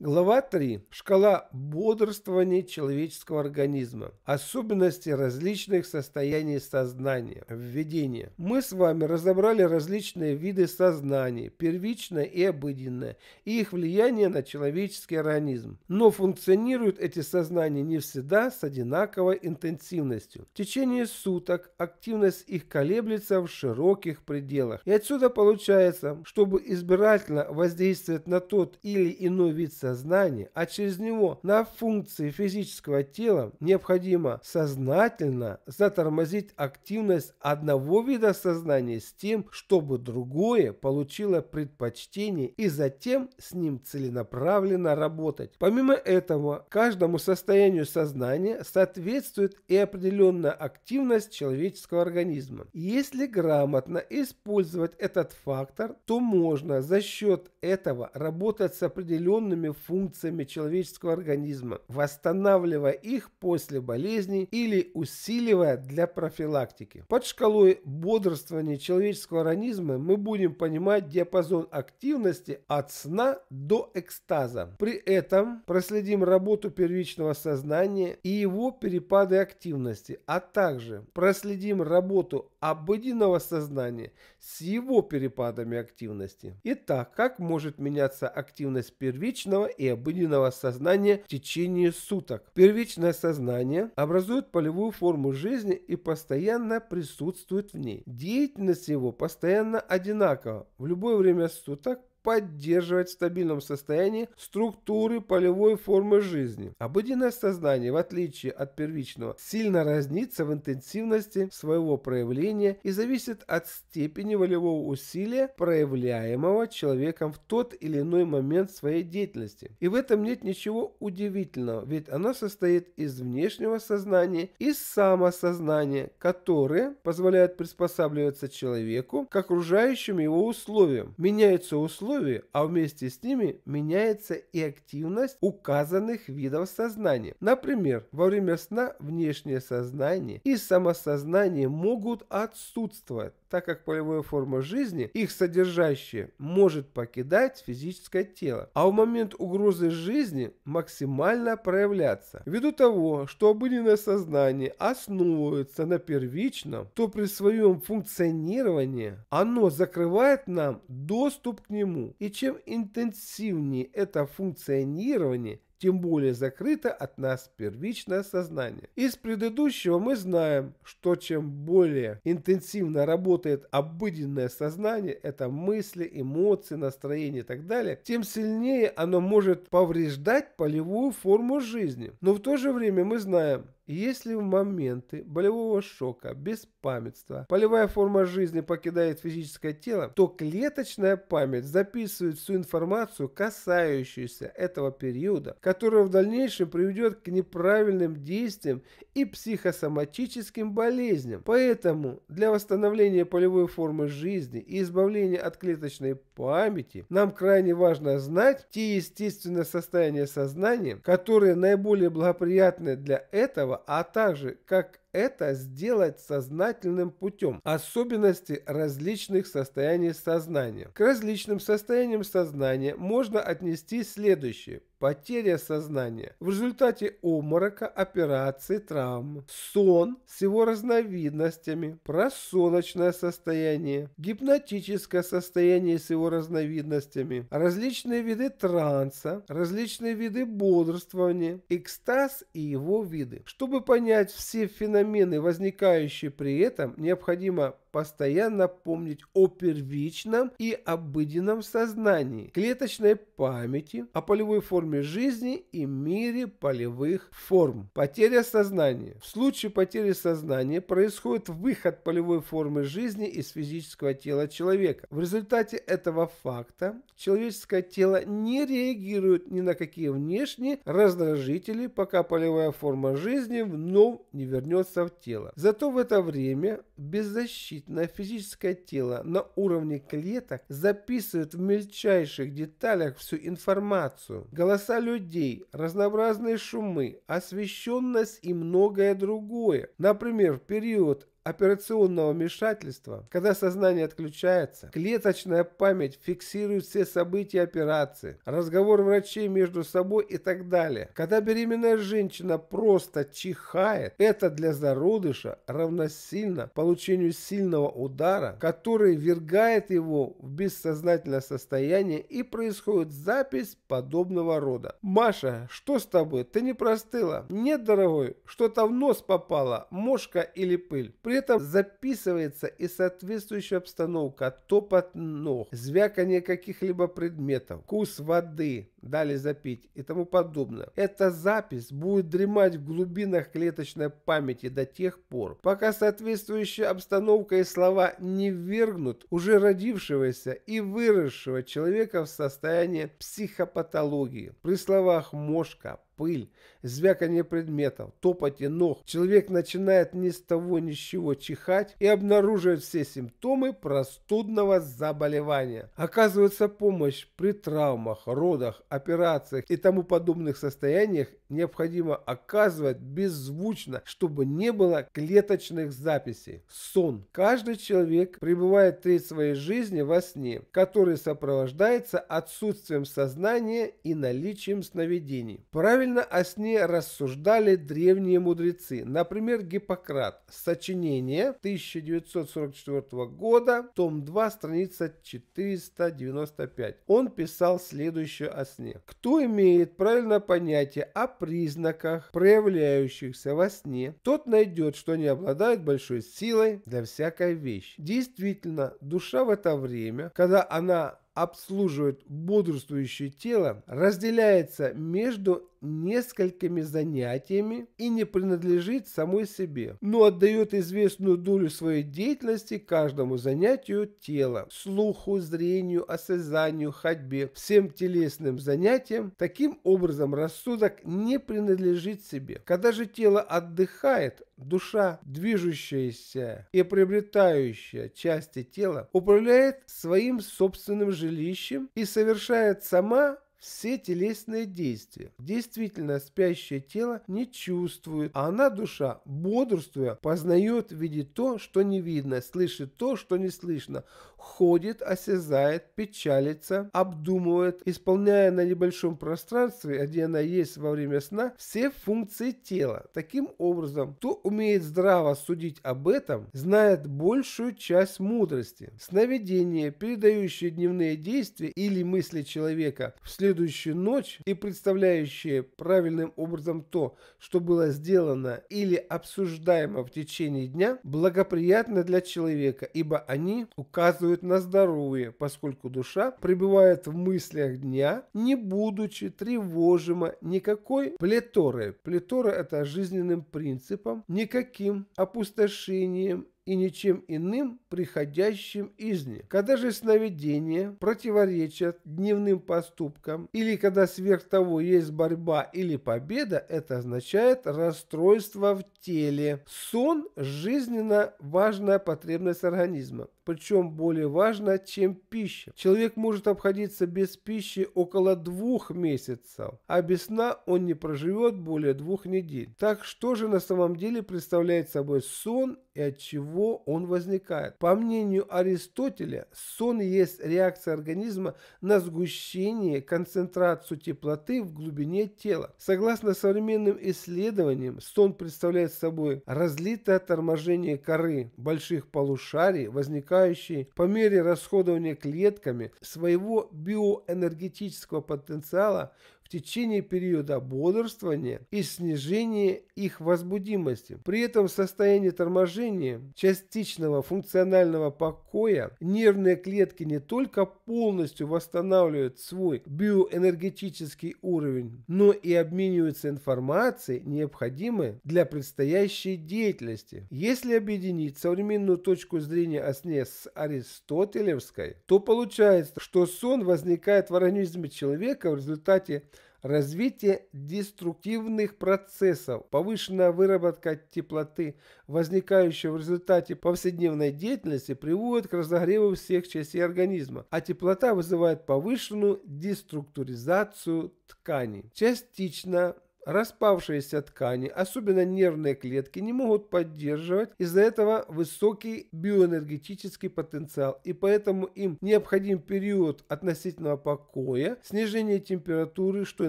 Глава 3. Шкала бодрствования человеческого организма. Особенности различных состояний сознания. Введение. Мы с вами разобрали различные виды сознания, первичное и обыденное, и их влияние на человеческий организм. Но функционируют эти сознания не всегда с одинаковой интенсивностью. В течение суток активность их колеблется в широких пределах. И отсюда получается, чтобы избирательно воздействовать на тот или иной вид сознания сознание, а через него на функции физического тела необходимо сознательно затормозить активность одного вида сознания с тем, чтобы другое получило предпочтение и затем с ним целенаправленно работать. Помимо этого, каждому состоянию сознания соответствует и определенная активность человеческого организма. Если грамотно использовать этот фактор, то можно за счет этого работать с определенными функциями человеческого организма, восстанавливая их после болезни или усиливая для профилактики. Под шкалой бодрствования человеческого организма мы будем понимать диапазон активности от сна до экстаза. При этом проследим работу первичного сознания и его перепады активности, а также проследим работу обыденного сознания с его перепадами активности. Итак, как может меняться активность первичного первичного и обыденного сознания в течение суток. Первичное сознание образует полевую форму жизни и постоянно присутствует в ней. Деятельность его постоянно одинакова в любое время суток поддерживать в стабильном состоянии структуры полевой формы жизни. Обыденное сознание, в отличие от первичного, сильно разнится в интенсивности своего проявления и зависит от степени волевого усилия, проявляемого человеком в тот или иной момент своей деятельности. И в этом нет ничего удивительного, ведь оно состоит из внешнего сознания и самосознания, которые позволяют приспосабливаться человеку к окружающим его условиям. Меняются условия условий, а вместе с ними меняется и активность указанных видов сознания. Например, во время сна внешнее сознание и самосознание могут отсутствовать, так как полевая форма жизни, их содержащее может покидать физическое тело, а в момент угрозы жизни максимально проявляться. Ввиду того, что обыденное сознание основывается на первичном, то при своем функционировании оно закрывает нам доступ к нему. И чем интенсивнее это функционирование, тем более закрыто от нас первичное сознание. Из предыдущего мы знаем, что чем более интенсивно работает обыденное сознание, это мысли, эмоции, настроение и так далее, тем сильнее оно может повреждать полевую форму жизни. Но в то же время мы знаем, если в моменты болевого шока, беспамятства, полевая форма жизни покидает физическое тело, то клеточная память записывает всю информацию, касающуюся этого периода, которая в дальнейшем приведет к неправильным действиям и психосоматическим болезням. Поэтому для восстановления полевой формы жизни и избавления от клеточной памяти нам крайне важно знать те естественные состояния сознания, которые наиболее благоприятны для этого, права, а также как это сделать сознательным путем, особенности различных состояний сознания. К различным состояниям сознания можно отнести следующее потеря сознания в результате обморока, операции, травм, сон с его разновидностями, просоночное состояние, гипнотическое состояние с его разновидностями, различные виды транса, различные виды бодрствования, экстаз и его виды. Чтобы понять все феномены, возникающие при этом, необходимо постоянно помнить о первичном и обыденном сознании, клеточной памяти, о полевой форме форме жизни и мире полевых форм. Потеря сознания. В случае потери сознания происходит выход полевой формы жизни из физического тела человека. В результате этого факта человеческое тело не реагирует ни на какие внешние раздражители, пока полевая форма жизни вновь не вернется в тело. Зато в это время беззащитное физическое тело на уровне клеток записывает в мельчайших деталях всю информацию. Голова голоса людей, разнообразные шумы, освещенность и многое другое. Например, в период операционного вмешательства, когда сознание отключается, клеточная память фиксирует все события операции, разговор врачей между собой и так далее. Когда беременная женщина просто чихает, это для зародыша равносильно получению сильного удара, который вергает его в бессознательное состояние и происходит запись подобного рода. Маша, что с тобой? Ты не простыла? Нет, дорогой, что-то в нос попало, мошка или пыль. При этом записывается и соответствующая обстановка, топот ног, звяканье каких-либо предметов, вкус воды, дали запить и тому подобное. Эта запись будет дремать в глубинах клеточной памяти до тех пор, пока соответствующая обстановка и слова не ввергнут уже родившегося и выросшего человека в состояние психопатологии. При словах «мошка», «пыль», звяканье предметов, топоте ног. Человек начинает ни с того ни с чего чихать и обнаруживает все симптомы простудного заболевания. Оказывается, помощь при травмах, родах, операциях и тому подобных состояниях необходимо оказывать беззвучно, чтобы не было клеточных записей. Сон. Каждый человек пребывает треть своей жизни во сне, который сопровождается отсутствием сознания и наличием сновидений. Правильно о сне сочинения рассуждали древние мудрецы. Например, Гиппократ. Сочинение 1944 года, том 2, страница 495. Он писал следующее о сне. Кто имеет правильное понятие о признаках, проявляющихся во сне, тот найдет, что они обладают большой силой для всякой вещи. Действительно, душа в это время, когда она обслуживает бодрствующее тело, разделяется между несколькими занятиями и не принадлежит самой себе, но отдает известную долю своей деятельности каждому занятию тела, слуху, зрению, осязанию, ходьбе, всем телесным занятиям. Таким образом, рассудок не принадлежит себе. Когда же тело отдыхает, душа, движущаяся и приобретающая части тела, управляет своим собственным жилищем и совершает сама все телесные действия. Действительно, спящее тело не чувствует, а она, душа, бодрствуя, познает, видит то, что не видно, слышит то, что не слышно, ходит, осязает, печалится, обдумывает, исполняя на небольшом пространстве, где она есть во время сна, все функции тела. Таким образом, кто умеет здраво судить об этом, знает большую часть мудрости. Сновидение, передающее дневные действия или мысли человека вслед следующую ночь и представляющие правильным образом то, что было сделано или обсуждаемо в течение дня, благоприятны для человека, ибо они указывают на здоровье, поскольку душа пребывает в мыслях дня, не будучи тревожима никакой плеторой. Плетора – это жизненным принципом, никаким опустошением и ничем иным, приходящим из них. Когда же сновидения противоречат дневным поступкам, или когда сверх того есть борьба или победа, это означает расстройство в теле. Сон – жизненно важная потребность организма причем более важно, чем пища. Человек может обходиться без пищи около двух месяцев, а без сна он не проживет более двух недель. Так что же на самом деле представляет собой сон и от чего он возникает? По мнению Аристотеля, сон есть реакция организма на сгущение, концентрацию теплоты в глубине тела. Согласно современным исследованиям, сон представляет собой разлитое торможение коры больших полушарий, возникает привлекающий по мере расходования клетками своего биоэнергетического потенциала в течение периода бодрствования и снижение их возбудимости. При этом в состоянии торможения частичного функционального покоя нервные клетки не только полностью восстанавливают свой биоэнергетический уровень, но и обмениваются информацией, необходимой для предстоящей деятельности. Если объединить современную точку зрения о сне с аристотелевской, то получается, что сон возникает в организме человека в результате развитие деструктивных процессов, повышенная выработка теплоты, возникающая в результате повседневной деятельности, приводит к разогреву всех частей организма, а теплота вызывает повышенную деструктуризацию тканей. Частично Распавшиеся ткани, особенно нервные клетки, не могут поддерживать из-за этого высокий биоэнергетический потенциал, и поэтому им необходим период относительного покоя, снижение температуры, что и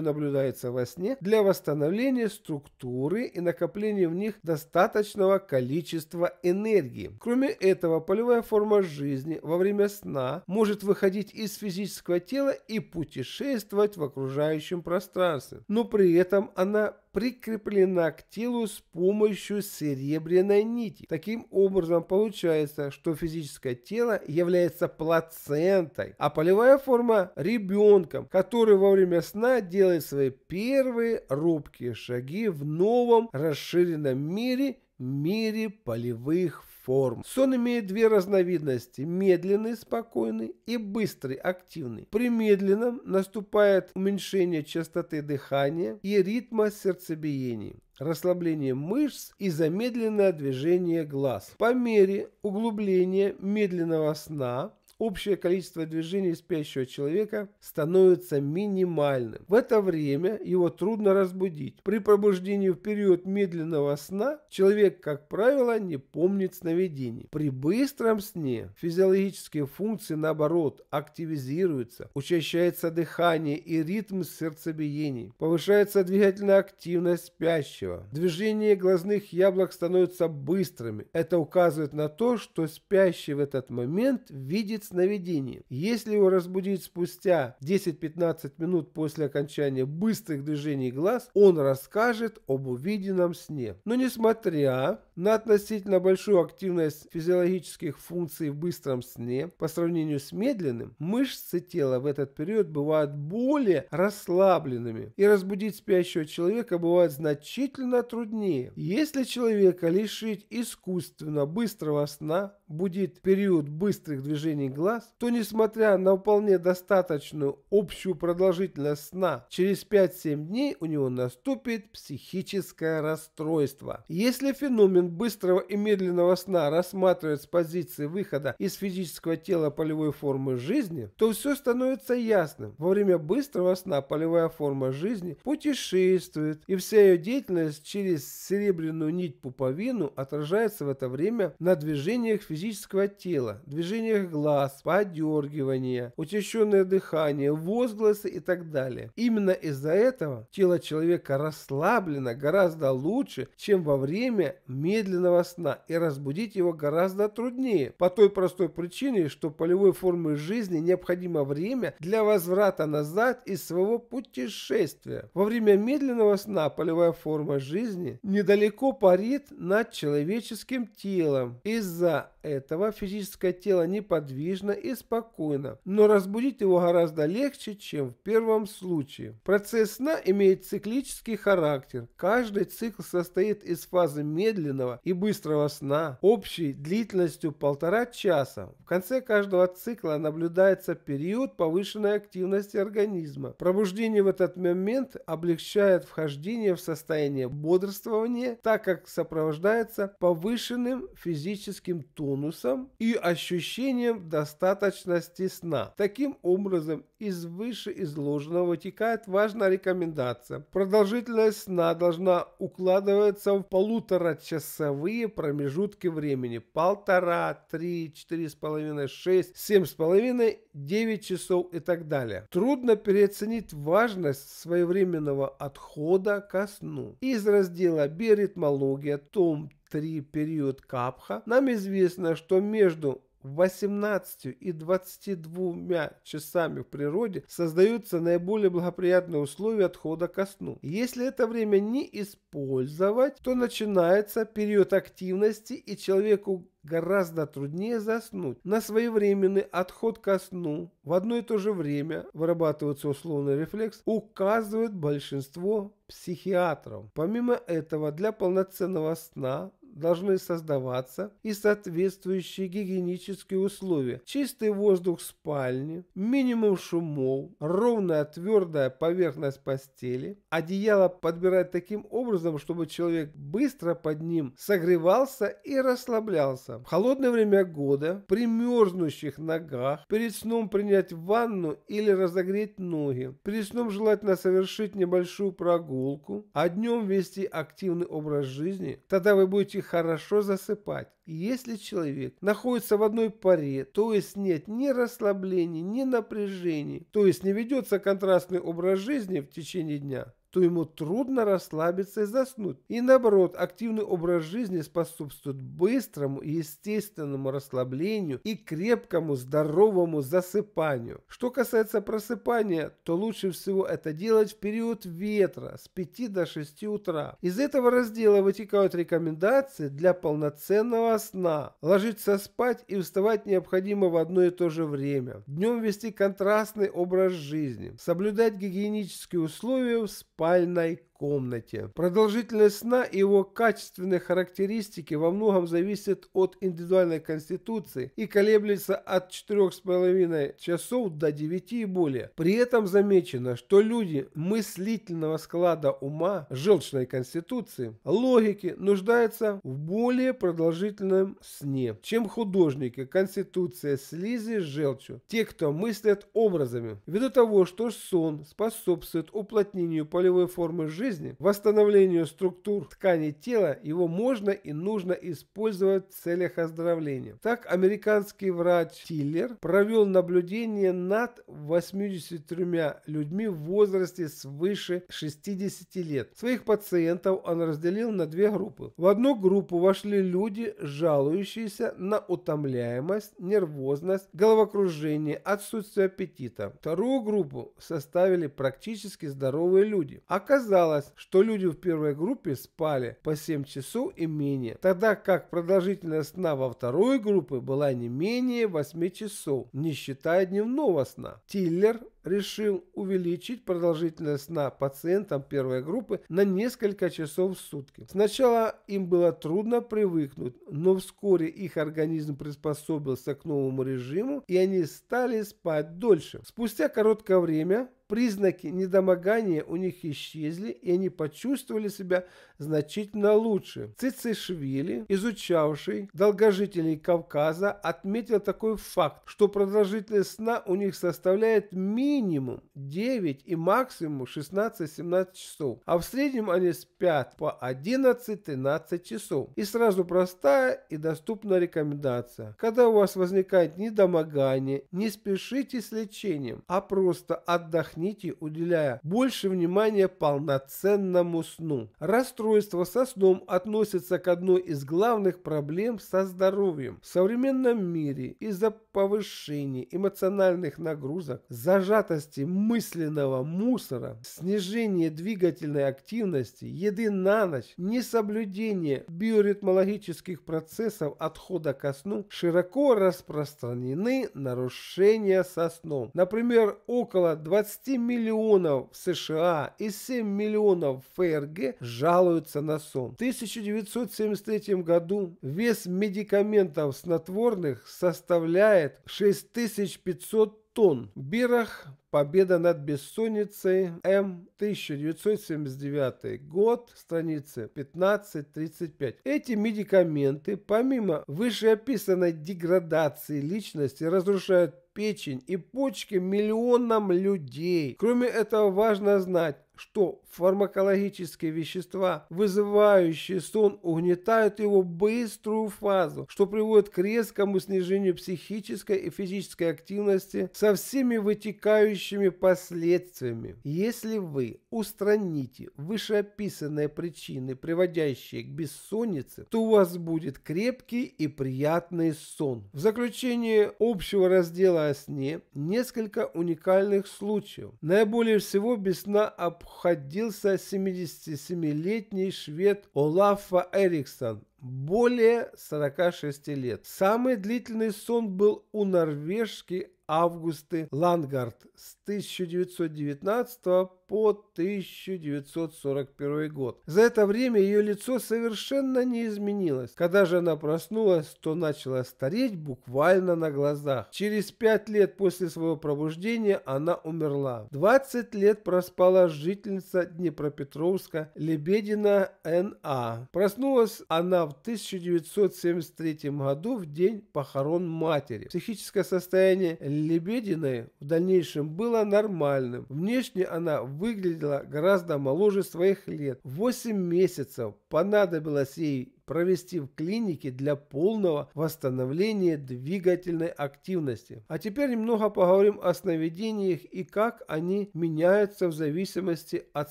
наблюдается во сне, для восстановления структуры и накопления в них достаточного количества энергии. Кроме этого, полевая форма жизни во время сна может выходить из физического тела и путешествовать в окружающем пространстве, но при этом она она прикреплена к телу с помощью серебряной нити. Таким образом получается, что физическое тело является плацентой, а полевая форма ребенком, который во время сна делает свои первые робкие шаги в новом расширенном мире, мире полевых форм. Сон имеет две разновидности – медленный, спокойный и быстрый, активный. При медленном наступает уменьшение частоты дыхания и ритма сердцебиения расслабление мышц и замедленное движение глаз. По мере углубления медленного сна общее количество движений спящего человека становится минимальным. В это время его трудно разбудить. При пробуждении в период медленного сна человек, как правило, не помнит сновидений. При быстром сне физиологические функции, наоборот, активизируются, учащается дыхание и ритм сердцебиений, повышается двигательная активность спящего, движение глазных яблок становится быстрыми. Это указывает на то, что спящий в этот момент видит сновидений. Если его разбудить спустя 10-15 минут после окончания быстрых движений глаз, он расскажет об увиденном сне. Но несмотря на относительно большую активность физиологических функций в быстром сне по сравнению с медленным, мышцы тела в этот период бывают более расслабленными, и разбудить спящего человека бывает значительно труднее. Если человека лишить искусственно быстрого сна, будет период быстрых движений глаз, то несмотря на вполне достаточную общую продолжительность сна, через 5-7 дней у него наступит психическое расстройство. Если феномен быстрого и медленного сна рассматривать с позиции выхода из физического тела полевой формы жизни, то все становится ясным. Во время быстрого сна полевая форма жизни путешествует, и вся ее деятельность через серебряную нить пуповину отражается в это время на движениях физического физического тела, движениях глаз, подергивания, учащенное дыхание, возгласы и так далее. Именно из-за этого тело человека расслаблено гораздо лучше, чем во время медленного сна, и разбудить его гораздо труднее, по той простой причине, что полевой формы жизни необходимо время для возврата назад из своего путешествия. Во время медленного сна полевая форма жизни недалеко парит над человеческим телом. Из-за этого физическое тело неподвижно и спокойно, но разбудить его гораздо легче, чем в первом случае. Процесс сна имеет циклический характер. Каждый цикл состоит из фазы медленного и быстрого сна общей длительностью полтора часа. В конце каждого цикла наблюдается период повышенной активности организма. Пробуждение в этот момент облегчает вхождение в состояние бодрствования, так как сопровождается повышенным физическим тоном тонусом и ощущением достаточности сна. Таким образом, из вышеизложенного вытекает важная рекомендация. Продолжительность сна должна укладываться в полуторачасовые промежутки времени. Полтора, три, четыре с половиной, шесть, семь с половиной, девять часов и так далее. Трудно переоценить важность своевременного отхода ко сну. Из раздела биоритмология, том 3 период Капха, нам известно, что между 18 и 22 часами в природе создаются наиболее благоприятные условия отхода ко сну. Если это время не использовать, то начинается период активности и человеку гораздо труднее заснуть. На своевременный отход ко сну в одно и то же время вырабатывается условный рефлекс, указывает большинство психиатров. Помимо этого, для полноценного сна должны создаваться и соответствующие гигиенические условия. Чистый воздух в спальне, минимум шумов, ровная твердая поверхность постели. Одеяло подбирать таким образом, чтобы человек быстро под ним согревался и расслаблялся. В холодное время года, при мерзнущих ногах, перед сном принять ванну или разогреть ноги. Перед сном желательно совершить небольшую прогулку, а днем вести активный образ жизни. Тогда вы будете хорошо засыпать. И если человек находится в одной паре, то есть нет ни расслабления, ни напряжения, то есть не ведется контрастный образ жизни в течение дня, то ему трудно расслабиться и заснуть. И наоборот, активный образ жизни способствует быстрому и естественному расслаблению и крепкому здоровому засыпанию. Что касается просыпания, то лучше всего это делать в период ветра с 5 до 6 утра. Из этого раздела вытекают рекомендации для полноценного сна. Ложиться спать и вставать необходимо в одно и то же время. Днем вести контрастный образ жизни, соблюдать гигиенические условия в спальне, спальной комнате. Продолжительность сна и его качественные характеристики во многом зависят от индивидуальной конституции и колеблется от 4,5 часов до 9 и более. При этом замечено, что люди мыслительного склада ума, желчной конституции, логики нуждаются в более продолжительном сне, чем художники, конституция слизи с желчью, те, кто мыслят образами. Ввиду того, что сон способствует уплотнению полевой формы жизни, жизни, восстановлению структур тканей тела его можно и нужно использовать в целях оздоровления. Так, американский врач Тиллер провел наблюдение над 83 людьми в возрасте свыше 60 лет. Своих пациентов он разделил на две группы. В одну группу вошли люди, жалующиеся на утомляемость, нервозность, головокружение, отсутствие аппетита. Вторую группу составили практически здоровые люди. Оказалось, выяснялось, что люди в первой группе спали по 7 часов и менее, тогда как продолжительность сна во второй группе была не менее 8 часов, не считая дневного сна. Тиллер решил увеличить продолжительность сна пациентам первой группы на несколько часов в сутки. Сначала им было трудно привыкнуть, но вскоре их организм приспособился к новому режиму и они стали спать дольше. Спустя короткое время признаки недомогания у них исчезли, и они почувствовали себя значительно лучше. Цицишвили, изучавший долгожителей Кавказа, отметил такой факт, что продолжительность сна у них составляет минимум 9 и максимум 16-17 часов, а в среднем они спят по 11-13 часов. И сразу простая и доступная рекомендация. Когда у вас возникает недомогание, не спешите с лечением, а просто отдохните отдохните, уделяя больше внимания полноценному сну. Расстройство со сном относится к одной из главных проблем со здоровьем. В современном мире из-за повышения эмоциональных нагрузок, зажатости мысленного мусора, снижения двигательной активности, еды на ночь, несоблюдение биоритмологических процессов отхода ко сну широко распространены нарушения со сном. Например, около 20 6 миллионов в США и 7 миллионов в ФРГ жалуются на сон. В 1973 году вес медикаментов снотворных составляет 6500 тонн. Бирах «Победа над бессонницей», М, 1979 год, страница 15-35. Эти медикаменты, помимо вышеописанной деградации личности, разрушают печень и почки миллионам людей. Кроме этого, важно знать, что фармакологические вещества, вызывающие сон, угнетают его быструю фазу, что приводит к резкому снижению психической и физической активности со всеми вытекающими последствиями. Если вы устраните вышеописанные причины, приводящие к бессоннице, то у вас будет крепкий и приятный сон. В заключение общего раздела о сне несколько уникальных случаев. Наиболее всего без сна об обходился 77-летний швед Олафа Эриксон более 46 лет. Самый длительный сон был у норвежки Августы Лангард с 1919 по 1941 год. За это время ее лицо совершенно не изменилось. Когда же она проснулась, то начала стареть буквально на глазах. Через пять лет после своего пробуждения она умерла. 20 лет проспала жительница Днепропетровска Лебедина Н.А. Проснулась она в 1973 году в день похорон матери. Психическое состояние Лебединой в дальнейшем было нормальным. Внешне она выглядела гораздо моложе своих лет. 8 месяцев понадобилось ей провести в клинике для полного восстановления двигательной активности. А теперь немного поговорим о сновидениях и как они меняются в зависимости от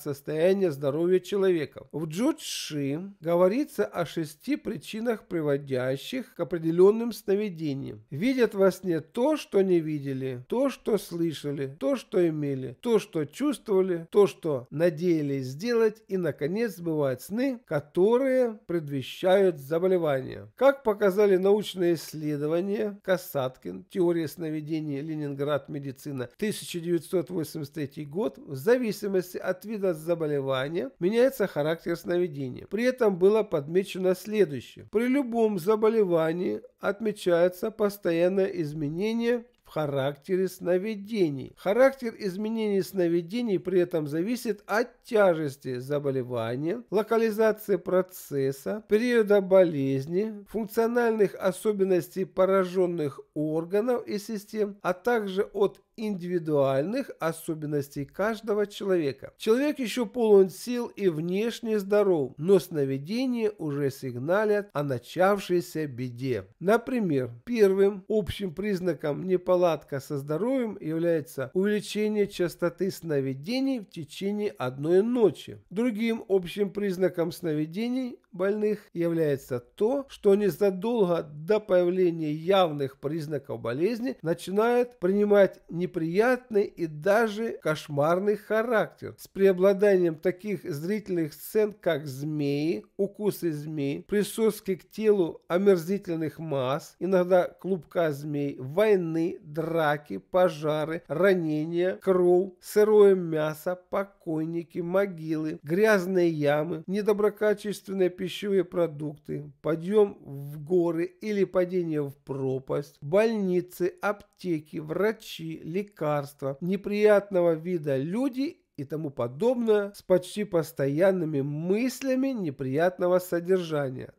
состояния здоровья человека. В Джудши говорится о шести причинах, приводящих к определенным сновидениям. Видят во сне то, что не видели, то, что слышали, то, что имели, то, что чувствовали, то, что надеялись сделать и, наконец, бывают сны, которые предвещают смягчают заболевания. Как показали научные исследования, Касаткин, теория сновидения Ленинград медицина 1983 год, в зависимости от вида заболевания меняется характер сновидения. При этом было подмечено следующее. При любом заболевании отмечается постоянное изменение в характере сновидений. Характер изменений сновидений при этом зависит от тяжести заболевания, локализации процесса, периода болезни, функциональных особенностей пораженных органов и систем, а также от индивидуальных особенностей каждого человека. Человек еще полон сил и внешне здоров, но сновидения уже сигналят о начавшейся беде. Например, первым общим признаком неполадка со здоровьем является увеличение частоты сновидений в течение одной ночи. Другим общим признаком сновидений больных является то, что незадолго до появления явных признаков болезни начинает принимать неприятный и даже кошмарный характер с преобладанием таких зрительных сцен, как змеи, укусы змей, присоски к телу омерзительных масс, иногда клубка змей, войны, драки, пожары, ранения, кровь, сырое мясо, покойники, могилы, грязные ямы, недоброкачественное питание, пищевые продукты, подъем в горы или падение в пропасть, больницы, аптеки, врачи, лекарства, неприятного вида люди и тому подобное с почти постоянными мыслями неприятного содержания,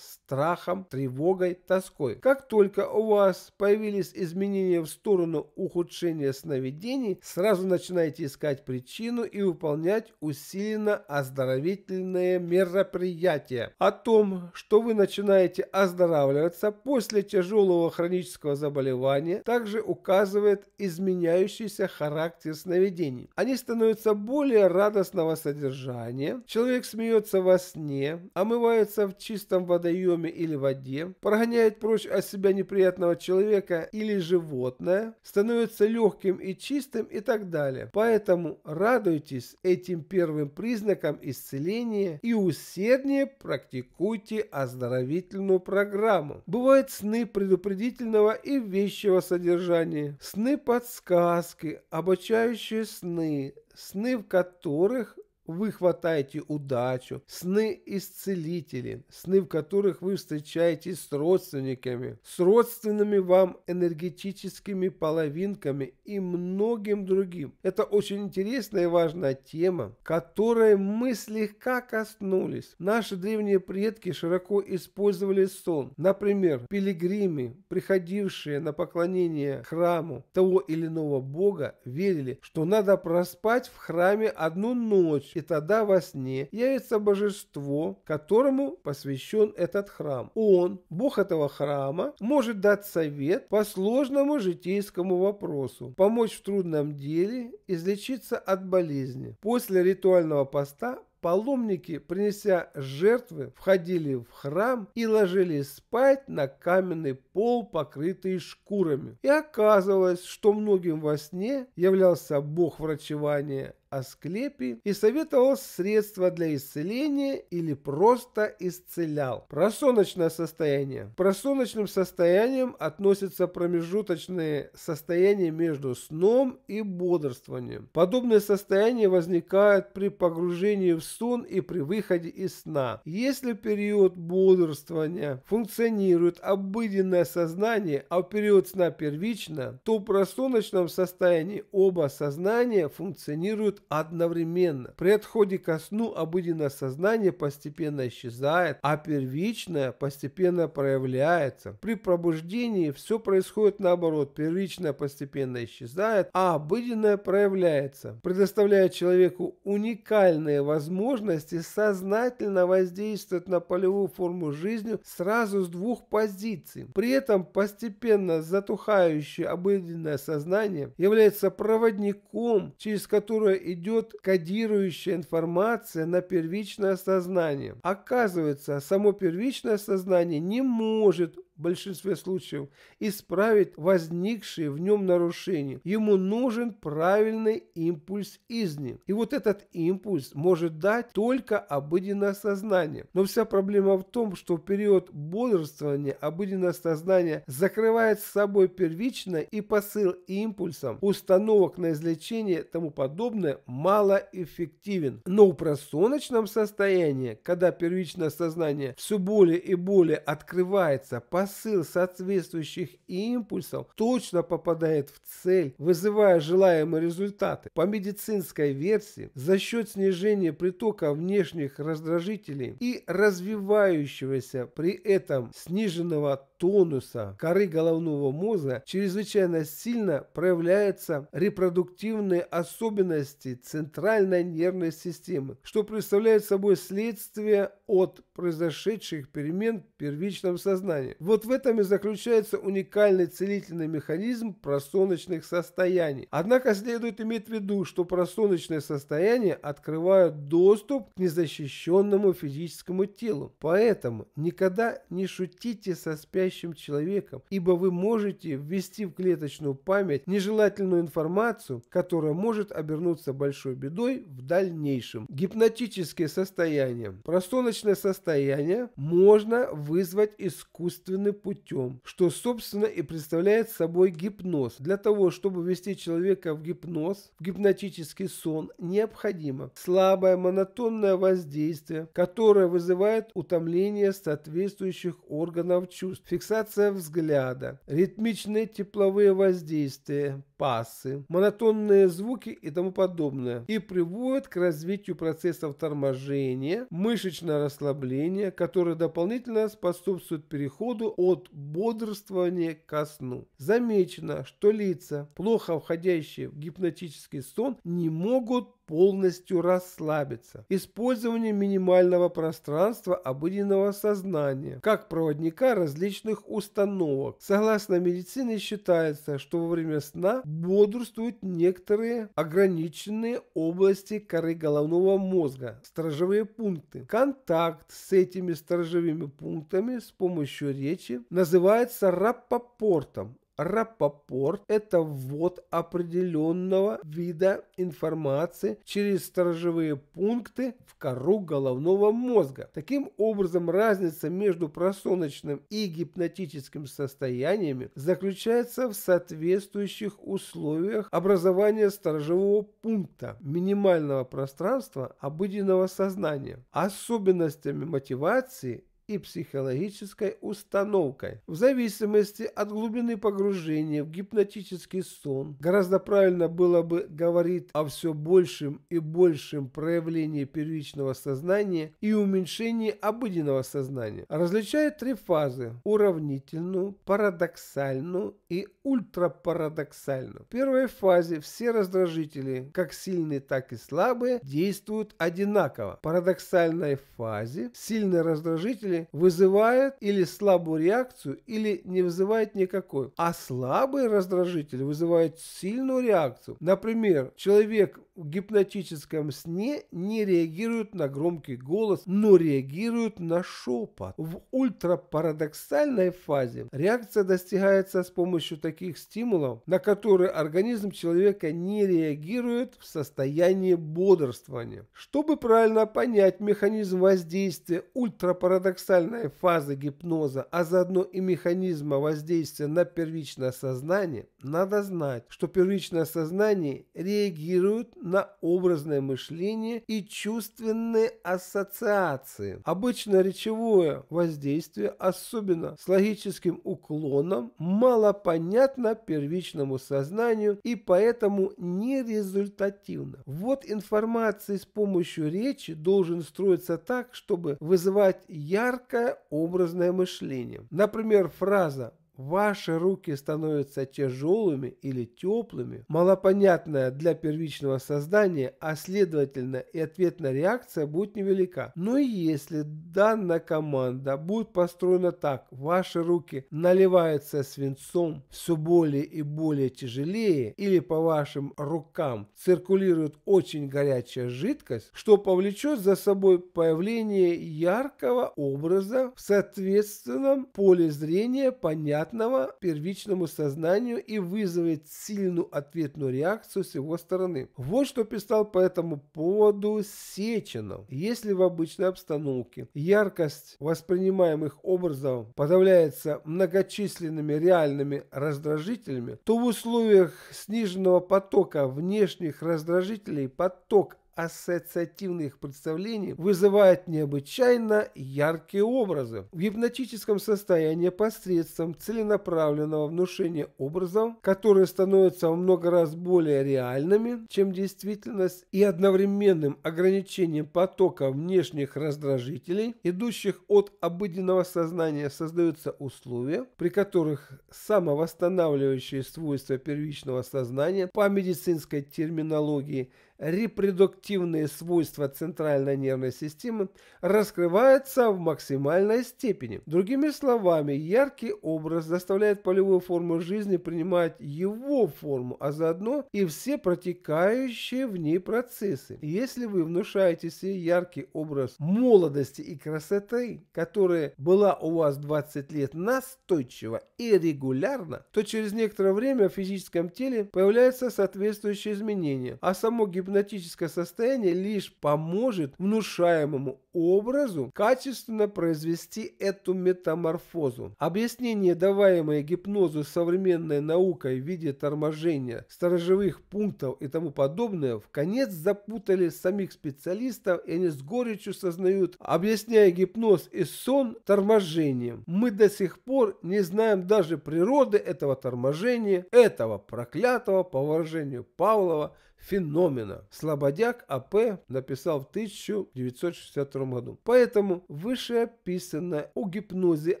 страхом, тревогой, тоской. Как только у вас появились изменения в сторону ухудшения сновидений, сразу начинайте искать причину и выполнять усиленно оздоровительные мероприятия. О том, что вы начинаете оздоравливаться после тяжелого хронического заболевания, также указывает изменяющийся характер сновидений. Они становятся более радостного содержания, человек смеется во сне, омывается в чистом водоеме, доме или в воде, прогоняет прочь от себя неприятного человека или животное, становится легким и чистым и так далее. Поэтому радуйтесь этим первым признакам исцеления и усерднее практикуйте оздоровительную программу. Бывают сны предупредительного и вещего содержания, сны подсказки, обучающие сны, сны в которых вы хватаете удачу, сны исцелители, сны, в которых вы встречаетесь с родственниками, с родственными вам энергетическими половинками и многим другим. Это очень интересная и важная тема, которой мы слегка коснулись. Наши древние предки широко использовали сон. Например, пилигримы, приходившие на поклонение храму того или иного бога, верили, что надо проспать в храме одну ночь и тогда во сне явится божество, которому посвящен этот храм. Он, бог этого храма, может дать совет по сложному житейскому вопросу, помочь в трудном деле, излечиться от болезни. После ритуального поста паломники, принеся жертвы, входили в храм и ложились спать на каменный пол, покрытый шкурами. И оказывалось, что многим во сне являлся бог врачевания, Асклепий и советовал средства для исцеления или просто исцелял. Просоночное состояние. К просоночным состояниям относятся промежуточные состояния между сном и бодрствованием. Подобные состояния возникают при погружении в сон и при выходе из сна. Если период бодрствования функционирует обыденное сознание, а в период сна первично, то в просоночном состоянии оба сознания функционируют одновременно. При отходе ко сну обыденное сознание постепенно исчезает, а первичное постепенно проявляется. При пробуждении все происходит наоборот. Первичное постепенно исчезает, а обыденное проявляется, предоставляя человеку уникальные возможности сознательно воздействовать на полевую форму жизни сразу с двух позиций. При этом постепенно затухающее обыденное сознание является проводником, через которое идет кодирующая информация на первичное сознание. Оказывается, само первичное сознание не может в большинстве случаев исправить возникшие в нем нарушения. Ему нужен правильный импульс из них. И вот этот импульс может дать только обыденное сознание. Но вся проблема в том, что в период бодрствования обыденное сознание закрывает с собой первичное и посыл импульсом установок на излечение и тому подобное малоэффективен. Но в просоночном состоянии, когда первичное сознание все более и более открывается по посыл соответствующих импульсов точно попадает в цель, вызывая желаемые результаты. По медицинской версии, за счет снижения притока внешних раздражителей и развивающегося при этом сниженного тонуса коры головного мозга чрезвычайно сильно проявляются репродуктивные особенности центральной нервной системы, что представляет собой следствие от произошедших перемен в первичном сознании. Вот вот в этом и заключается уникальный целительный механизм просоночных состояний. Однако следует иметь в виду, что просоночные состояния открывают доступ к незащищенному физическому телу. Поэтому никогда не шутите со спящим человеком, ибо вы можете ввести в клеточную память нежелательную информацию, которая может обернуться большой бедой в дальнейшем. Гипнотические состояния. Просоночное состояние можно вызвать искусственным естественным путем, что, собственно, и представляет собой гипноз. Для того, чтобы ввести человека в гипноз, в гипнотический сон, необходимо слабое монотонное воздействие, которое вызывает утомление соответствующих органов чувств, фиксация взгляда, ритмичные тепловые воздействия, пасы, монотонные звуки и тому подобное, и приводит к развитию процессов торможения, мышечного расслабления, которые дополнительно способствуют переходу от бодрствования ко сну. Замечено, что лица, плохо входящие в гипнотический сон, не могут полностью расслабиться. Использование минимального пространства обыденного сознания как проводника различных установок. Согласно медицине считается, что во время сна бодрствуют некоторые ограниченные области коры головного мозга, сторожевые пункты. Контакт с этими сторожевыми пунктами с помощью речи называется рапопортом Рапопорт – это ввод определенного вида информации через сторожевые пункты в кору головного мозга. Таким образом, разница между просоночным и гипнотическим состояниями заключается в соответствующих условиях образования сторожевого пункта минимального пространства обыденного сознания, особенностями мотивации и психологической установкой. В зависимости от глубины погружения в гипнотический сон, гораздо правильно было бы говорить о все большем и большем проявлении первичного сознания и уменьшении обыденного сознания. Различают три фазы – уравнительную, парадоксальную и ультрапарадоксальную. В первой фазе все раздражители, как сильные, так и слабые, действуют одинаково. В парадоксальной фазе сильные раздражители органы вызывает или слабую реакцию, или не вызывает никакой. А слабый раздражитель вызывает сильную реакцию. Например, человек в гипнотическом сне не реагируют на громкий голос, но реагируют на шепот. В ультрапарадоксальной фазе реакция достигается с помощью таких стимулов, на которые организм человека не реагирует в состоянии бодрствования. Чтобы правильно понять механизм воздействия ультрапарадоксальной фазы гипноза, а заодно и механизма воздействия на первичное сознание, надо знать, что первичное сознание реагирует на образное мышление и чувственные ассоциации. Обычно речевое воздействие, особенно с логическим уклоном, мало понятно первичному сознанию и поэтому нерезультативно. Вот информации с помощью речи должен строиться так, чтобы вызывать яркое образное мышление. Например, фраза Ваши руки становятся тяжелыми или теплыми, малопонятная для первичного создания, а следовательно и ответная реакция будет невелика. Но если данная команда будет построена так, ваши руки наливаются свинцом все более и более тяжелее, или по вашим рукам циркулирует очень горячая жидкость, что повлечет за собой появление яркого образа в соответственном поле зрения понятного приятного первичному сознанию и вызовет сильную ответную реакцию с его стороны. Вот что писал по этому поводу Сеченов. Если в обычной обстановке яркость воспринимаемых образов подавляется многочисленными реальными раздражителями, то в условиях сниженного потока внешних раздражителей поток ассоциативных представлений вызывает необычайно яркие образы. В гипнотическом состоянии посредством целенаправленного внушения образов, которые становятся во много раз более реальными, чем действительность, и одновременным ограничением потока внешних раздражителей, идущих от обыденного сознания, создаются условия, при которых самовосстанавливающие свойства первичного сознания по медицинской терминологии – репродуктивные свойства центральной нервной системы раскрываются в максимальной степени. Другими словами, яркий образ заставляет полевую форму жизни принимать его форму, а заодно и все протекающие в ней процессы. Если вы внушаете себе яркий образ молодости и красоты, которая была у вас 20 лет настойчиво и регулярно, то через некоторое время в физическом теле появляются соответствующие изменения, а само гипотеза гипнотическое состояние лишь поможет внушаемому образу качественно произвести эту метаморфозу. Объяснение, даваемое гипнозу современной наукой в виде торможения сторожевых пунктов и тому подобное, в конец запутали самих специалистов, и они с горечью сознают, объясняя гипноз и сон торможением. Мы до сих пор не знаем даже природы этого торможения, этого проклятого, по выражению Павлова, феномена. Слободяк А.П. написал в 1962 году. Поэтому вышеописанное о гипнозе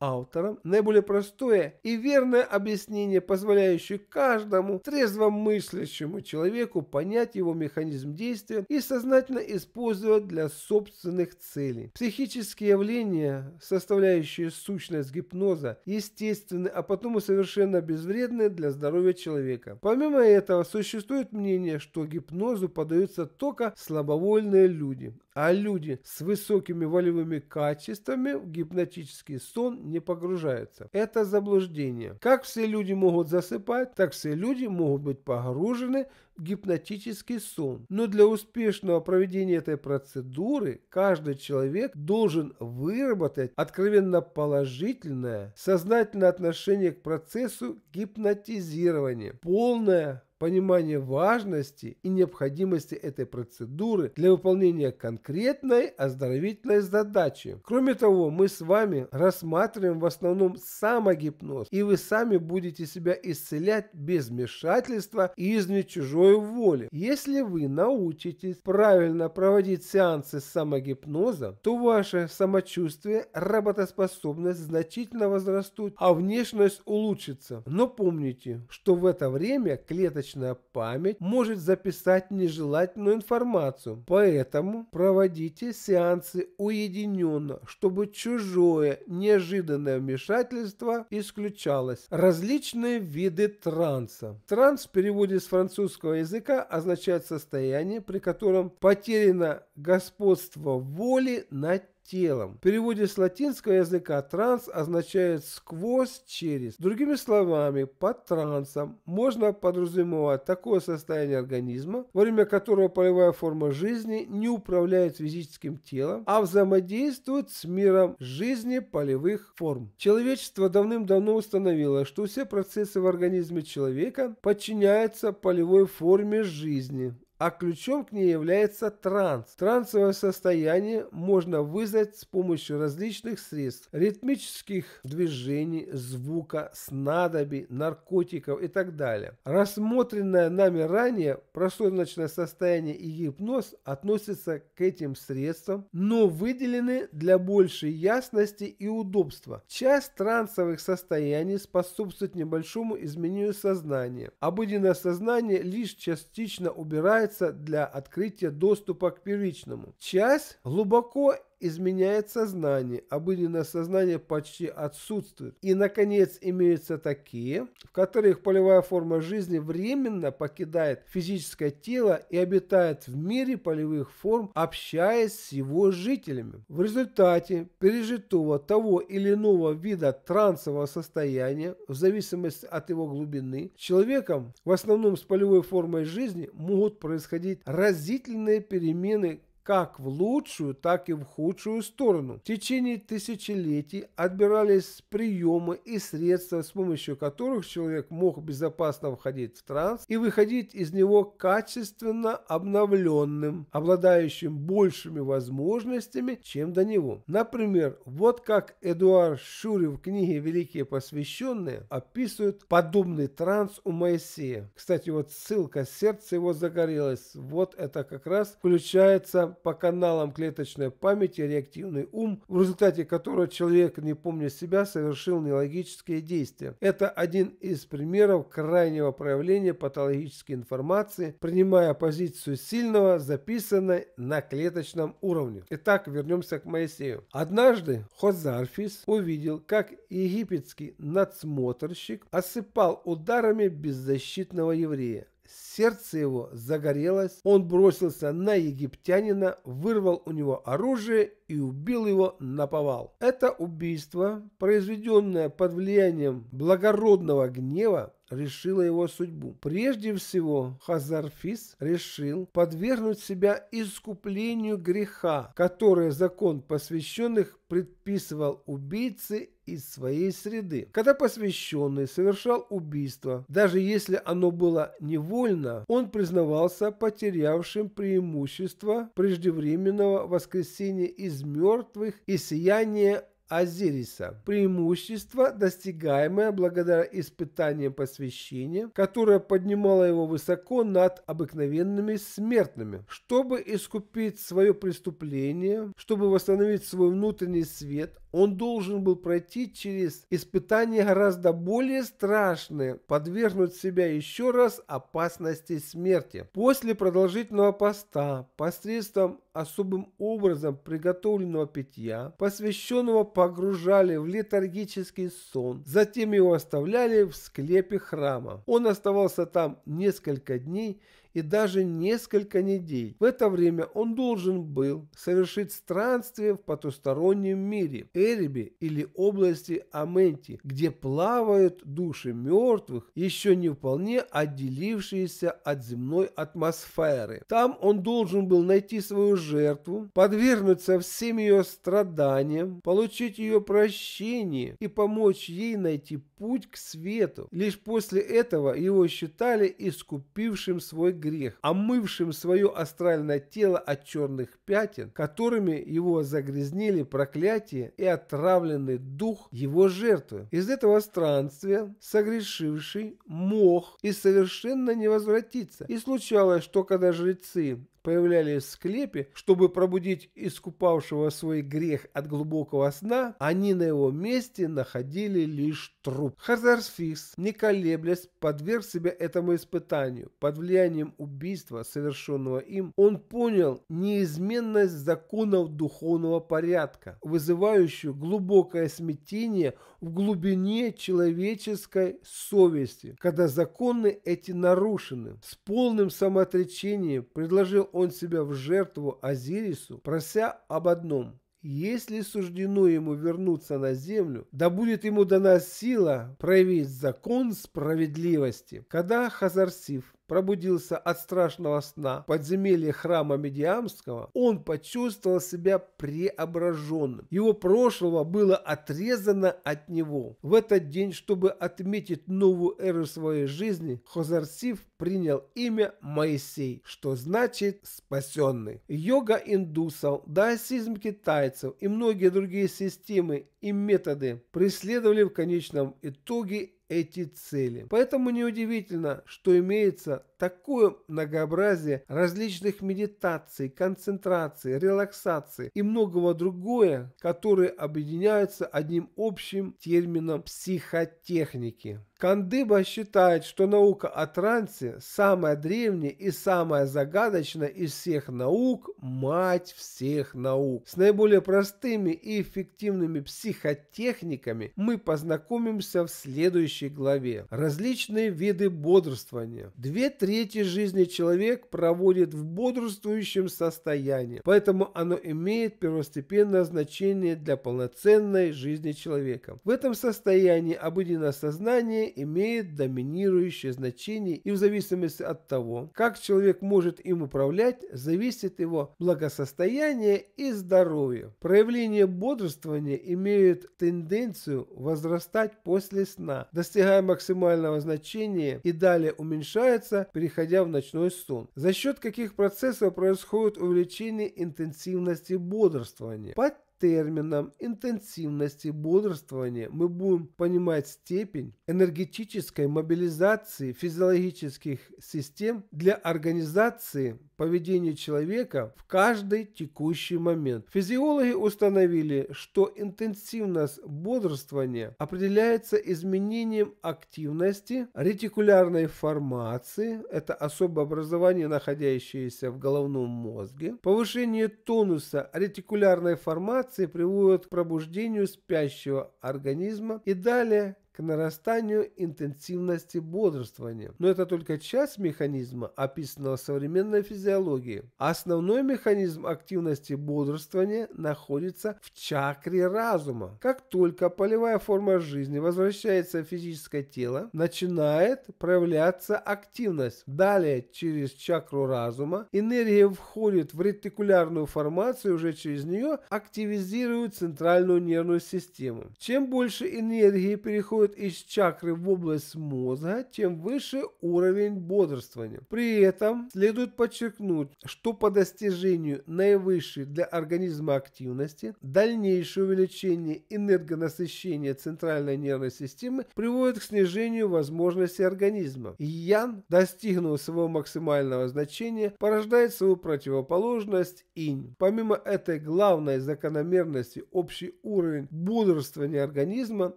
автором наиболее простое и верное объяснение, позволяющее каждому трезвомыслящему человеку понять его механизм действия и сознательно использовать для собственных целей. Психические явления, составляющие сущность гипноза, естественны, а потом и совершенно безвредны для здоровья человека. Помимо этого, существует мнение, что что гипнозу подаются только слабовольные люди, а люди с высокими волевыми качествами в гипнотический сон не погружаются. Это заблуждение. Как все люди могут засыпать, так все люди могут быть погружены в гипнотический сон. Но для успешного проведения этой процедуры каждый человек должен выработать откровенно положительное, сознательное отношение к процессу гипнотизирования, полное понимание важности и необходимости этой процедуры для выполнения конкретной оздоровительной задачи. Кроме того, мы с вами рассматриваем в основном самогипноз, и вы сами будете себя исцелять без вмешательства и извне чужой воли. Если вы научитесь правильно проводить сеансы самогипноза, то ваше самочувствие, работоспособность значительно возрастут, а внешность улучшится. Но помните, что в это время клеточки клеточная память может записать нежелательную информацию. Поэтому проводите сеансы уединенно, чтобы чужое неожиданное вмешательство исключалось. Различные виды транса. Транс в переводе с французского языка означает состояние, при котором потеряно господство воли над телом. В переводе с латинского языка транс означает сквозь, через. Другими словами, под трансом можно подразумевать такое состояние организма, во время которого полевая форма жизни не управляет физическим телом, а взаимодействует с миром жизни полевых форм. Человечество давным-давно установило, что все процессы в организме человека подчиняются полевой форме жизни, а ключом к ней является транс. Трансовое состояние можно вызвать с помощью различных средств, ритмических движений, звука, снадобий, наркотиков и так далее. Рассмотренное нами ранее просоночное состояние и гипноз относятся к этим средствам, но выделены для большей ясности и удобства. Часть трансовых состояний способствует небольшому изменению сознания. Обыденное сознание лишь частично убирает открывается для открытия доступа к первичному. Часть глубоко изменяет сознание, а обыденное сознание почти отсутствует. И, наконец, имеются такие, в которых полевая форма жизни временно покидает физическое тело и обитает в мире полевых форм, общаясь с его жителями. В результате пережитого того или иного вида трансового состояния, в зависимости от его глубины, человеком, в основном с полевой формой жизни, могут происходить разительные перемены как в лучшую, так и в худшую сторону. В течение тысячелетий отбирались приемы и средства, с помощью которых человек мог безопасно входить в транс и выходить из него качественно обновленным, обладающим большими возможностями, чем до него. Например, вот как Эдуард Шури в книге «Великие посвященные» описывает подобный транс у Моисея. Кстати, вот ссылка «Сердце его загорелось». Вот это как раз включается по каналам клеточной памяти реактивный ум, в результате которого человек, не помня себя, совершил нелогические действия. Это один из примеров крайнего проявления патологической информации, принимая позицию сильного, записанной на клеточном уровне. Итак, вернемся к Моисею. Однажды Хозарфис увидел, как египетский надсмотрщик осыпал ударами беззащитного еврея. Сердце его загорелось, он бросился на египтянина, вырвал у него оружие и убил его на повал. Это убийство, произведенное под влиянием благородного гнева, решила его судьбу. Прежде всего, Хазарфис решил подвергнуть себя искуплению греха, которое закон посвященных предписывал убийце из своей среды. Когда посвященный совершал убийство, даже если оно было невольно, он признавался потерявшим преимущество преждевременного воскресения из мертвых и сияния Азириса. Преимущество, достигаемое благодаря испытаниям посвящения, которое поднимало его высоко над обыкновенными смертными. Чтобы искупить свое преступление, чтобы восстановить свой внутренний свет, он должен был пройти через испытания гораздо более страшные, подвергнуть себя еще раз опасности смерти. После продолжительного поста, посредством особым образом приготовленного питья, посвященного погружали в летаргический сон, затем его оставляли в склепе храма. Он оставался там несколько дней, и даже несколько недель. В это время он должен был совершить странствие в потустороннем мире, Эриби или области Аменти, где плавают души мертвых, еще не вполне отделившиеся от земной атмосферы. Там он должен был найти свою жертву, подвергнуться всем ее страданиям, получить ее прощение и помочь ей найти путь к свету. Лишь после этого его считали искупившим свой грех, омывшим свое астральное тело от черных пятен, которыми его загрязнили проклятие и отравленный дух его жертвы. Из этого странствия согрешивший мог и совершенно не возвратиться. И случалось, что когда жрецы появлялись в склепе, чтобы пробудить искупавшего свой грех от глубокого сна, они на его месте находили лишь труп. Хазарсфикс, не колеблясь, подверг себя этому испытанию. Под влиянием убийства, совершенного им, он понял неизменность законов духовного порядка, вызывающую глубокое смятение в глубине человеческой совести, когда законы эти нарушены. С полным самоотречением предложил он себя в жертву Азирису, прося об одном – если суждено ему вернуться на землю, да будет ему дана сила проявить закон справедливости. Когда Хазарсив пробудился от страшного сна в подземелье храма Медиамского, он почувствовал себя преображенным. Его прошлого было отрезано от него. В этот день, чтобы отметить новую эру своей жизни, Хозарсив принял имя Моисей, что значит «спасенный». Йога индусов, даосизм китайцев и многие другие системы и методы преследовали в конечном итоге эти цели. Поэтому неудивительно, что имеется такое многообразие различных медитаций, концентраций, релаксаций и многого другое, которые объединяются одним общим термином психотехники. Кандыба считает, что наука о трансе – самая древняя и самая загадочная из всех наук, мать всех наук. С наиболее простыми и эффективными психотехниками мы познакомимся в следующей главе. Различные виды бодрствования. Две-три трети жизни человек проводит в бодрствующем состоянии, поэтому оно имеет первостепенное значение для полноценной жизни человека. В этом состоянии обыденное сознание имеет доминирующее значение и в зависимости от того, как человек может им управлять, зависит его благосостояние и здоровье. Проявление бодрствования имеют тенденцию возрастать после сна, достигая максимального значения и далее уменьшается переходя в ночной сон, за счет каких процессов происходит увеличение интенсивности бодрствования. Под термином интенсивности бодрствования мы будем понимать степень энергетической мобилизации физиологических систем для организации поведения человека в каждый текущий момент. Физиологи установили, что интенсивность бодрствования определяется изменением активности ретикулярной формации, это особое образование, находящееся в головном мозге, повышение тонуса ретикулярной формации, реакции приводят к пробуждению спящего организма и далее к нарастанию интенсивности бодрствования. Но это только часть механизма, описанного в современной физиологии. Основной механизм активности бодрствования находится в чакре разума. Как только полевая форма жизни возвращается в физическое тело, начинает проявляться активность. Далее через чакру разума энергия входит в ретикулярную формацию, уже через нее активизирует центральную нервную систему. Чем больше энергии переходит переходит из чакры в область мозга, тем выше уровень бодрствования. При этом следует подчеркнуть, что по достижению наивысшей для организма активности дальнейшее увеличение энергонасыщения центральной нервной системы приводит к снижению возможностей организма. Ян, достигнув своего максимального значения, порождает свою противоположность инь. Помимо этой главной закономерности, общий уровень бодрствования организма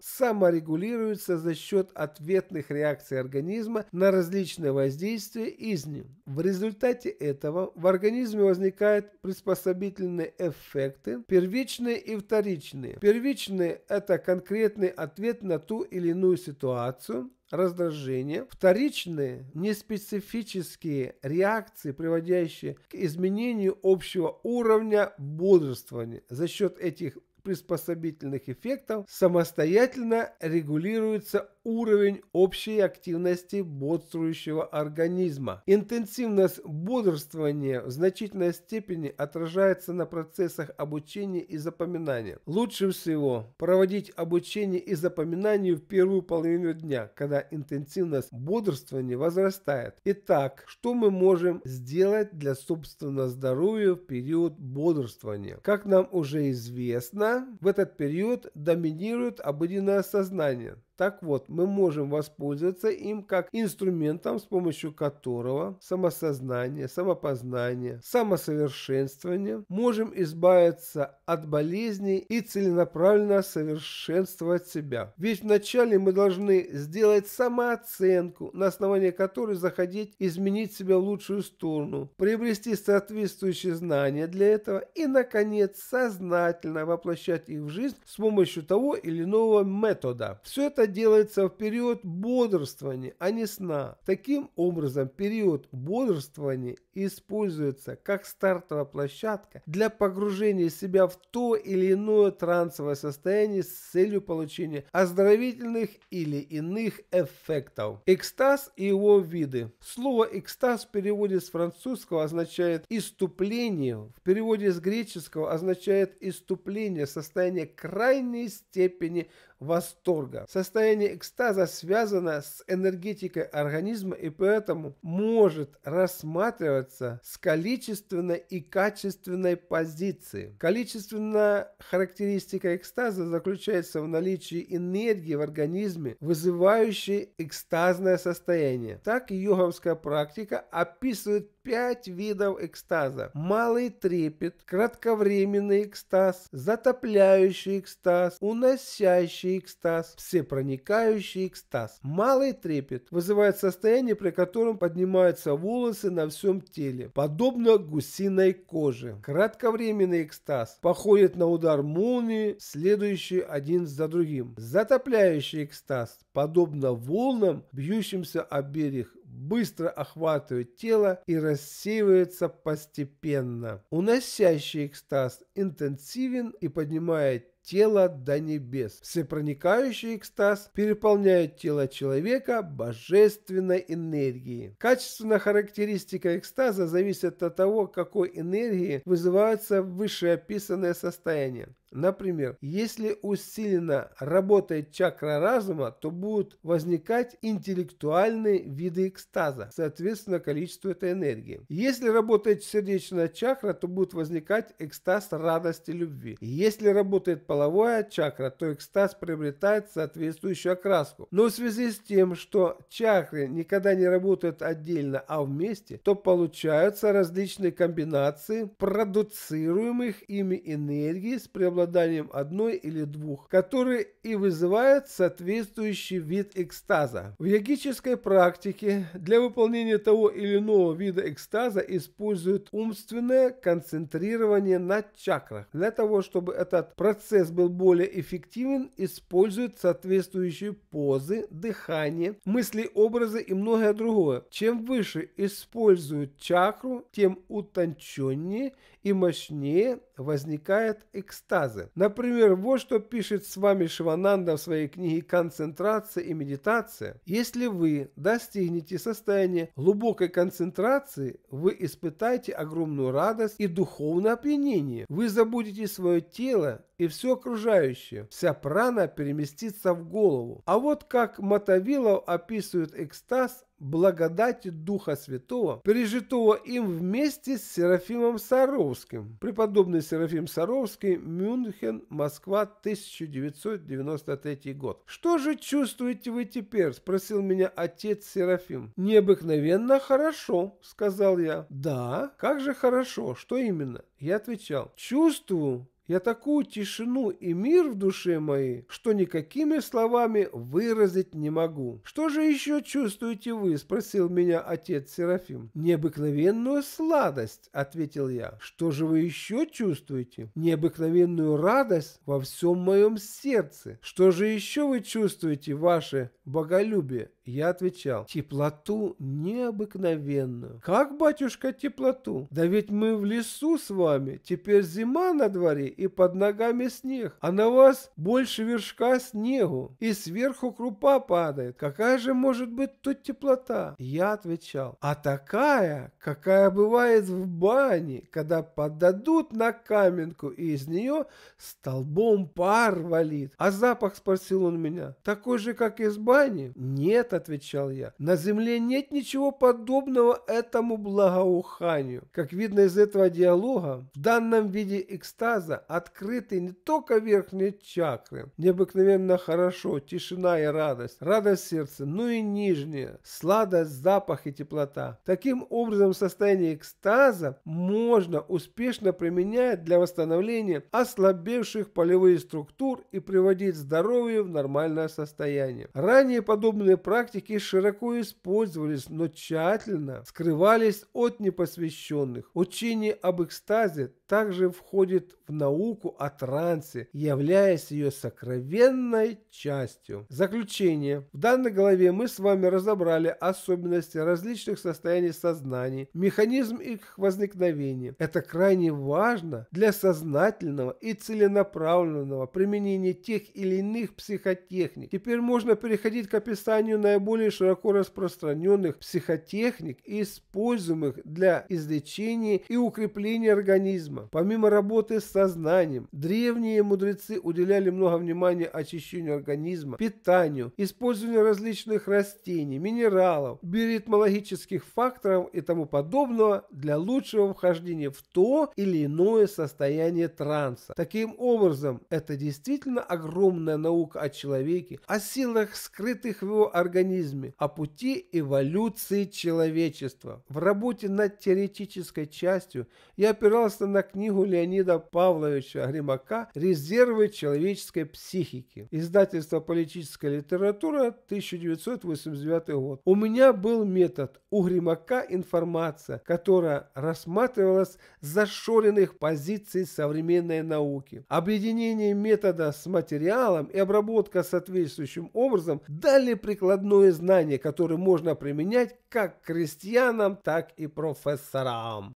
саморегулируется генерируется за счет ответных реакций организма на различные воздействия из них. В результате этого в организме возникают приспособительные эффекты, первичные и вторичные. Первичные – это конкретный ответ на ту или иную ситуацию, раздражение, вторичные неспецифические реакции, приводящие к изменению общего уровня бодрствования. За счет этих приспособительных эффектов самостоятельно регулируется уровень общей активности бодрствующего организма. Интенсивность бодрствования в значительной степени отражается на процессах обучения и запоминания. Лучше всего проводить обучение и запоминание в первую половину дня, когда интенсивность бодрствования возрастает. Итак, что мы можем сделать для собственного здоровья в период бодрствования? Как нам уже известно, в этот период доминирует обыденное сознание. Так вот, мы можем воспользоваться им как инструментом, с помощью которого самосознание, самопознание, самосовершенствование можем избавиться от болезней и целенаправленно совершенствовать себя. Ведь вначале мы должны сделать самооценку, на основании которой заходить изменить себя в лучшую сторону, приобрести соответствующие знания для этого и, наконец, сознательно воплощать их в жизнь с помощью того или иного метода. Все это делается в период бодрствования, а не сна. Таким образом, период бодрствования используется как стартовая площадка для погружения себя в то или иное трансовое состояние с целью получения оздоровительных или иных эффектов. Экстаз и его виды. Слово «экстаз» в переводе с французского означает «иступление», в переводе с греческого означает «иступление», состояние крайней степени восторга. Состояние экстаза связано с энергетикой организма и поэтому может рассматриваться с количественной и качественной позиции. Количественная характеристика экстаза заключается в наличии энергии в организме, вызывающей экстазное состояние. Так йоговская практика описывает пять видов экстаза. Малый трепет, кратковременный экстаз, затопляющий экстаз, уносящий экстаз, всепроникающий экстаз. Малый трепет вызывает состояние, при котором поднимаются волосы на всем теле, подобно гусиной коже. Кратковременный экстаз походит на удар молнии, следующий один за другим. Затопляющий экстаз подобно волнам, бьющимся о берег быстро охватывает тело и рассеивается постепенно. Уносящий экстаз интенсивен и поднимает тело до небес. Всепроникающий экстаз переполняет тело человека божественной энергией. Качественная характеристика экстаза зависит от того, какой энергии вызывается вышеописанное состояние. Например, если усиленно работает чакра разума, то будут возникать интеллектуальные виды экстаза, соответственно количеству этой энергии. Если работает сердечная чакра, то будет возникать экстаз радости любви. Если работает половая чакра, то экстаз приобретает соответствующую окраску. Но в связи с тем, что чакры никогда не работают отдельно, а вместе, то получаются различные комбинации продуцируемых ими энергии с преобладанием обладанием одной или двух, которые и вызывают соответствующий вид экстаза. В йогической практике для выполнения того или иного вида экстаза используют умственное концентрирование на чакрах. Для того, чтобы этот процесс был более эффективен, используют соответствующие позы, дыхание, мысли, образы и многое другое. Чем выше используют чакру, тем утонченнее и мощнее возникает экстаз фразы. Например, вот что пишет с вами Шивананда в своей книге «Концентрация и медитация». Если вы достигнете состояния глубокой концентрации, вы испытаете огромную радость и духовное опьянение. Вы забудете свое тело и все окружающее. Вся прана переместится в голову. А вот как Мотовилов описывает экстаз благодати Духа Святого, пережитого им вместе с Серафимом Саровским. Преподобный Серафим Саровский, Мюнхен, Москва, 1993 год. «Что же чувствуете вы теперь?» – спросил меня отец Серафим. «Необыкновенно хорошо», – сказал я. «Да? Как же хорошо? Что именно?» Я отвечал. «Чувствую, я такую тишину и мир в душе моей, что никакими словами выразить не могу. Что же еще чувствуете вы? Спросил меня отец Серафим. Необыкновенную сладость, ответил я. Что же вы еще чувствуете? Необыкновенную радость во всем моем сердце. Что же еще вы чувствуете, ваше боголюбие? я отвечал, теплоту необыкновенную. Как, батюшка, теплоту? Да ведь мы в лесу с вами, теперь зима на дворе и под ногами снег, а на вас больше вершка снегу, и сверху крупа падает. Какая же может быть тут теплота? Я отвечал, а такая, какая бывает в бане, когда подадут на каменку, и из нее столбом пар валит. А запах, спросил он меня, такой же, как из бани? Нет, отвечал я. «На земле нет ничего подобного этому благоуханию». Как видно из этого диалога, в данном виде экстаза открыты не только верхние чакры, необыкновенно хорошо, тишина и радость, радость сердца, но ну и нижние, сладость, запах и теплота. Таким образом, состояние экстаза можно успешно применять для восстановления ослабевших полевых структур и приводить здоровье в нормальное состояние. Ранее подобные практики практики широко использовались, но тщательно скрывались от непосвященных. Учение об экстазе также входит в науку о трансе, являясь ее сокровенной частью. Заключение. В данной главе мы с вами разобрали особенности различных состояний сознания, механизм их возникновения. Это крайне важно для сознательного и целенаправленного применения тех или иных психотехник. Теперь можно переходить к описанию на наиболее широко распространенных психотехник, используемых для излечения и укрепления организма. Помимо работы с сознанием, древние мудрецы уделяли много внимания очищению организма, питанию, использованию различных растений, минералов, биоритмологических факторов и тому подобного для лучшего вхождения в то или иное состояние транса. Таким образом, это действительно огромная наука о человеке, о силах, скрытых в его организме, организме, о пути эволюции человечества. В работе над теоретической частью я опирался на книгу Леонида Павловича Гримака «Резервы человеческой психики», издательство «Политическая литература», 1989 год. У меня был метод, у Гримака информация, которая рассматривалась с зашоренных позиций современной науки. Объединение метода с материалом и обработка соответствующим образом дали прикладной прикладное знание, которое можно применять как крестьянам, так и профессорам.